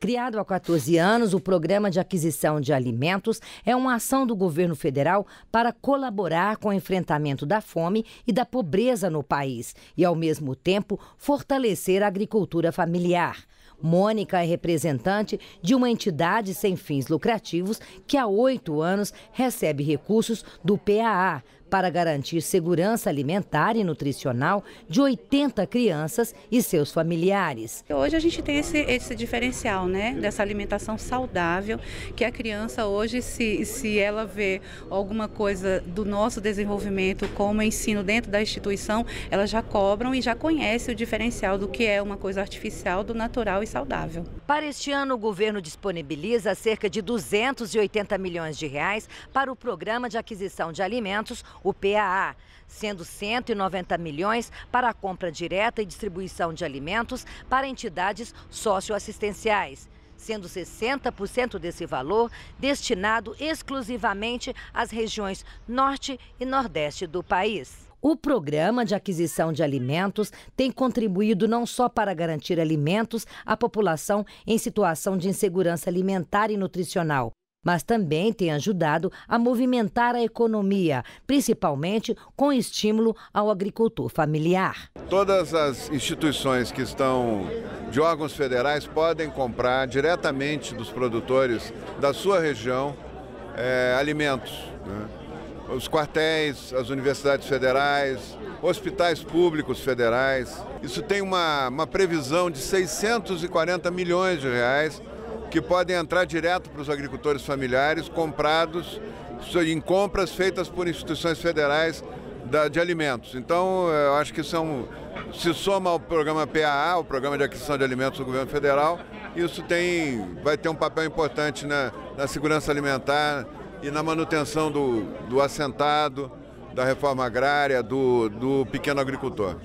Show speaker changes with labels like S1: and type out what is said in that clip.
S1: Criado há 14 anos, o Programa de Aquisição de Alimentos é uma ação do governo federal para colaborar com o enfrentamento da fome e da pobreza no país e, ao mesmo tempo, fortalecer a agricultura familiar. Mônica é representante de uma entidade sem fins lucrativos que há oito anos recebe recursos do PAA para garantir segurança alimentar e nutricional de 80 crianças e seus familiares.
S2: Hoje a gente tem esse, esse diferencial, né, dessa alimentação saudável, que a criança hoje, se, se ela vê alguma coisa do nosso desenvolvimento como ensino dentro da instituição, elas já cobram e já conhece o diferencial do que é uma coisa artificial, do natural e saudável. Para este ano, o governo disponibiliza cerca de 280 milhões de reais
S1: para o Programa de Aquisição de Alimentos, o PAA, sendo 190 milhões para a compra direta e distribuição de alimentos para entidades socioassistenciais sendo 60% desse valor destinado exclusivamente às regiões norte e nordeste do país. O programa de aquisição de alimentos tem contribuído não só para garantir alimentos à população em situação de insegurança alimentar e nutricional, mas também tem ajudado a movimentar a economia, principalmente com estímulo ao agricultor familiar.
S3: Todas as instituições que estão de órgãos federais podem comprar diretamente dos produtores da sua região é, alimentos. Né? os quartéis, as universidades federais, hospitais públicos federais. Isso tem uma, uma previsão de 640 milhões de reais que podem entrar direto para os agricultores familiares, comprados em compras feitas por instituições federais de alimentos. Então, eu acho que são, é se soma ao programa PAA, o Programa de Aquisição de Alimentos do Governo Federal, isso tem, vai ter um papel importante na, na segurança alimentar, e na manutenção do, do assentado, da reforma agrária, do, do pequeno agricultor.